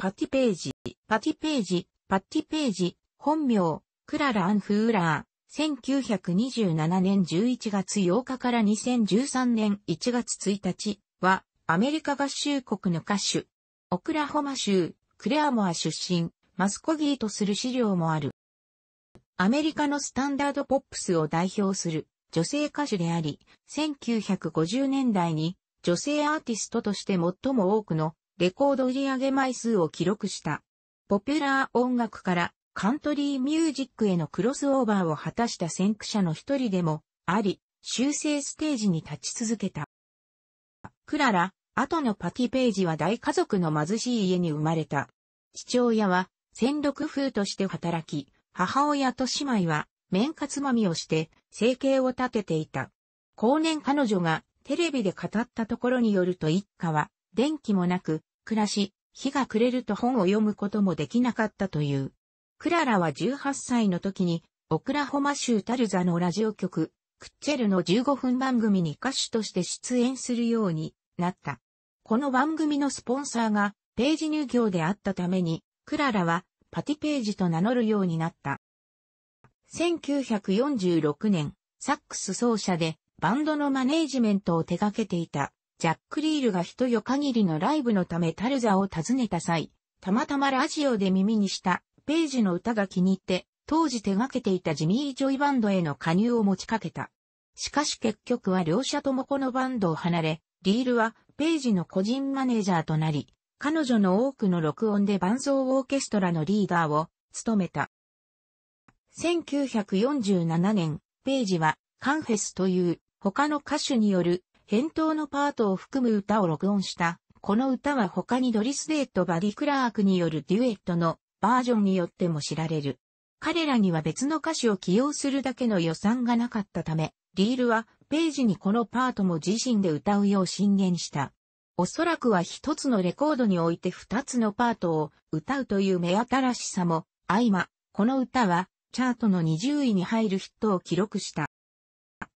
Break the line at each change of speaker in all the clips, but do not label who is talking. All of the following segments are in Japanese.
パティページ、パティページ、パティページ、本名、クララ・アン・フーラー、1927年11月8日から2013年1月1日は、アメリカ合衆国の歌手、オクラホマ州、クレアモア出身、マスコギーとする資料もある。アメリカのスタンダードポップスを代表する女性歌手であり、1950年代に女性アーティストとして最も多くのレコード売上枚数を記録した。ポピュラー音楽からカントリーミュージックへのクロスオーバーを果たした先駆者の一人でもあり、修正ステージに立ち続けた。クララ、後のパティページは大家族の貧しい家に生まれた。父親は、戦力風として働き、母親と姉妹は、面活つまみをして、生計を立てていた。後年彼女が、テレビで語ったところによると一家は、電気もなく、暮らし、日が暮れると本を読むこともできなかったという。クララは18歳の時に、オクラホマ州タルザのラジオ局、クッチェルの15分番組に歌手として出演するようになった。この番組のスポンサーがページ入業であったために、クララはパティページと名乗るようになった。1946年、サックス奏者でバンドのマネージメントを手掛けていたジャック・リールが一夜限りのライブのためタルザを訪ねた際、たまたまラジオで耳にしたページの歌が気に入って、当時手掛けていたジミー・ジョイバンドへの加入を持ちかけた。しかし結局は両者ともこのバンドを離れ、リールはページの個人マネージャーとなり、彼女の多くの録音で伴奏オーケストラのリーダーを務めた。1947年、ページはカンフェスという他の歌手による返答のパートを含む歌を録音した。この歌は他にドリス・デーとバディ・クラークによるデュエットのバージョンによっても知られる。彼らには別の歌詞を起用するだけの予算がなかったため、リールはページにこのパートも自身で歌うよう進言した。おそらくは一つのレコードにおいて二つのパートを歌うという目新しさも相ま、この歌はチャートの20位に入るヒットを記録した。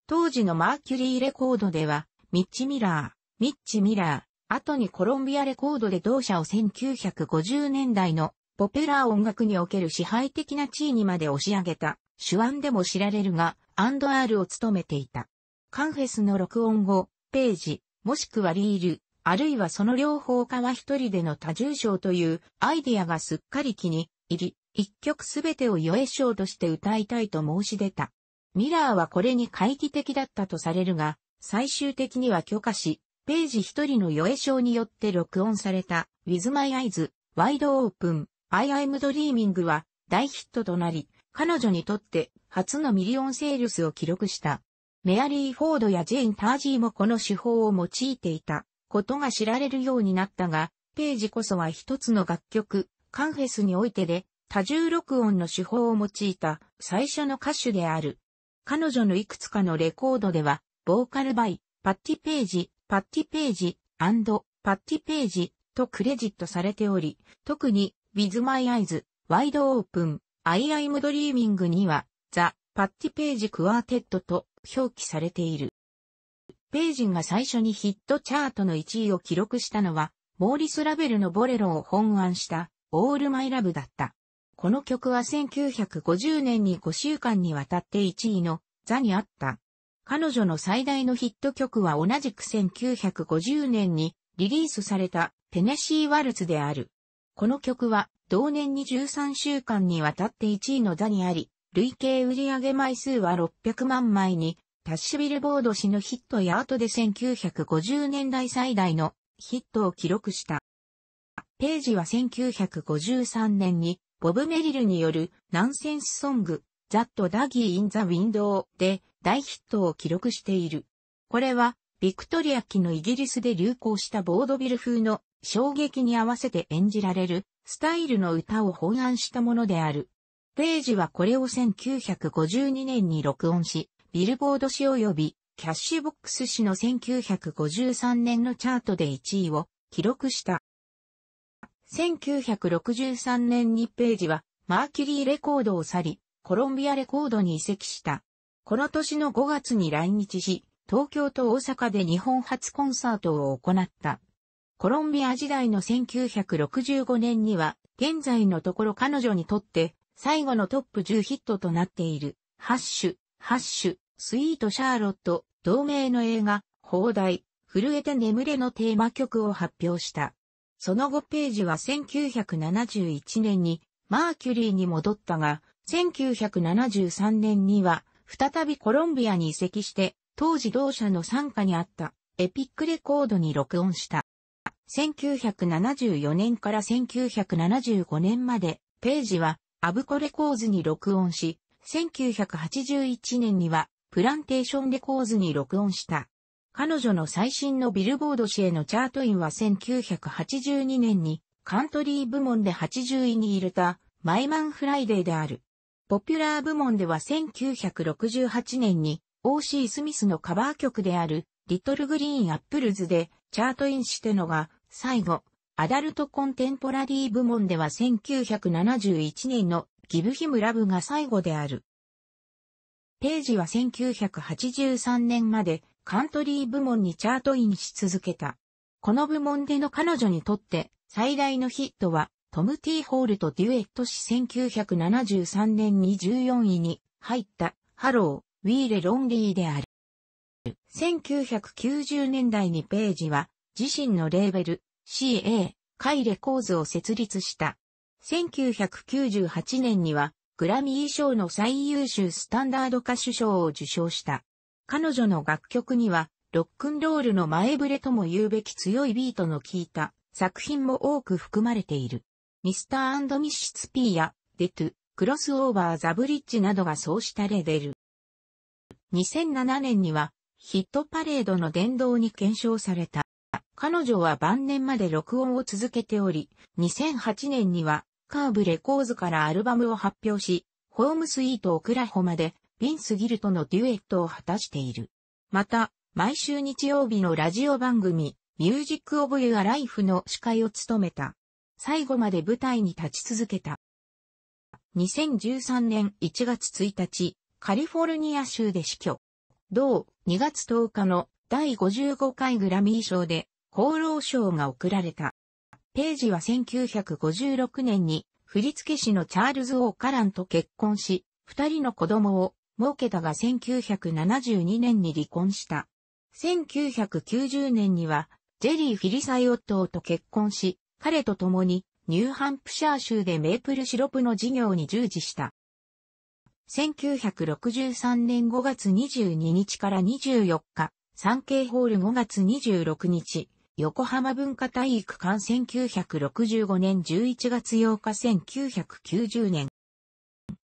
当時のマーキュリーレコードではミッチ・ミラー、ミッチ・ミラー、後にコロンビアレコードで同社を1950年代のポペラー音楽における支配的な地位にまで押し上げた、手腕でも知られるが、アンドアールを務めていた。カンフェスの録音後、ページ、もしくはリール、あるいはその両方かは一人での多重賞というアイディアがすっかり気に入り、一曲すべてを余栄賞として歌いたいと申し出た。ミラーはこれに懐疑的だったとされるが、最終的には許可し、ページ一人の予営症によって録音された With My Eyes Wide Open I Am Dreaming は大ヒットとなり、彼女にとって初のミリオンセールスを記録した。メアリー・フォードやジェイン・タージーもこの手法を用いていたことが知られるようになったが、ページこそは一つの楽曲、カンフェスにおいてで多重録音の手法を用いた最初の歌手である。彼女のいくつかのレコードでは、ボーカルバイ、パッティページ、パッティページ、パッティページとクレジットされており、特に With My Eyes、Wide Open、I Am Dreaming には、ザ・パッティページクワーテッドと表記されている。ページンが最初にヒットチャートの1位を記録したのは、モーリス・ラベルのボレロを本案した、オール・マイ・ラブだった。この曲は1950年に5週間にわたって1位のザにあった。彼女の最大のヒット曲は同じく1950年にリリースされたテネシーワルツである。この曲は同年に13週間にわたって1位の座にあり、累計売上枚数は600万枚にタッシュビルボード誌のヒットや後で1950年代最大のヒットを記録した。ページは1953年にボブ・メリルによるナンセンスソング That d ー・ g g y in the Window で大ヒットを記録している。これは、ビクトリア期のイギリスで流行したボードビル風の衝撃に合わせて演じられるスタイルの歌を翻案したものである。ページはこれを1952年に録音し、ビルボード誌及びキャッシュボックス誌の1953年のチャートで1位を記録した。1963年にページはマーキュリーレコードを去り、コロンビアレコードに移籍した。この年の5月に来日し、東京と大阪で日本初コンサートを行った。コロンビア時代の1965年には、現在のところ彼女にとって最後のトップ10ヒットとなっている、ハッシュ、ハッシュ、スイート・シャーロット、同名の映画、放題、震えて眠れのテーマ曲を発表した。その後ページは1971年にマーキュリーに戻ったが、1973年には、再びコロンビアに移籍して、当時同社の参加にあったエピックレコードに録音した。1974年から1975年まで、ページはアブコレコーズに録音し、1981年にはプランテーションレコーズに録音した。彼女の最新のビルボード誌へのチャートインは1982年にカントリー部門で80位に入れたマイマンフライデーである。ポピュラー部門では1968年に O.C. スミスのカバー曲であるリトルグリーンアップルズでチャートインしてのが最後、アダルトコンテンポラリー部門では1971年のギブヒムラブが最後である。ページは1983年までカントリー部門にチャートインし続けた。この部門での彼女にとって最大のヒットはトム・ティ・ホールとデュエットし1973年に14位に入ったハロー、ウィーレ・ロンリーである。1990年代にページは自身のレーベル CA、カイレコーズを設立した。1998年にはグラミー賞の最優秀スタンダード歌手賞を受賞した。彼女の楽曲にはロックンロールの前触れとも言うべき強いビートの効いた作品も多く含まれている。ミスターミッシスピーや、デトゥ、クロスオーバーザブリッジなどがそうしたレベル。2007年には、ヒットパレードの殿堂に検証された。彼女は晩年まで録音を続けており、2008年には、カーブレコーズからアルバムを発表し、ホームスイートオクラホまで、ビンスギルとのデュエットを果たしている。また、毎週日曜日のラジオ番組、ミュージックオブユアライフの司会を務めた。最後まで舞台に立ち続けた。2013年1月1日、カリフォルニア州で死去。同2月10日の第55回グラミー賞で厚労賞が贈られた。ページは1956年に振付師のチャールズ・オー・カランと結婚し、二人の子供を設けたが1972年に離婚した。1990年にはジェリー・フィリサイオットーと結婚し、彼と共にニューハンプシャー州でメープルシロップの事業に従事した。1963年5月22日から24日、産経ホール5月26日、横浜文化体育館1965年11月8日1990年。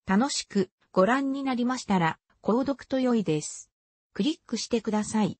楽しくご覧になりましたら、購読と良いです。クリックしてください。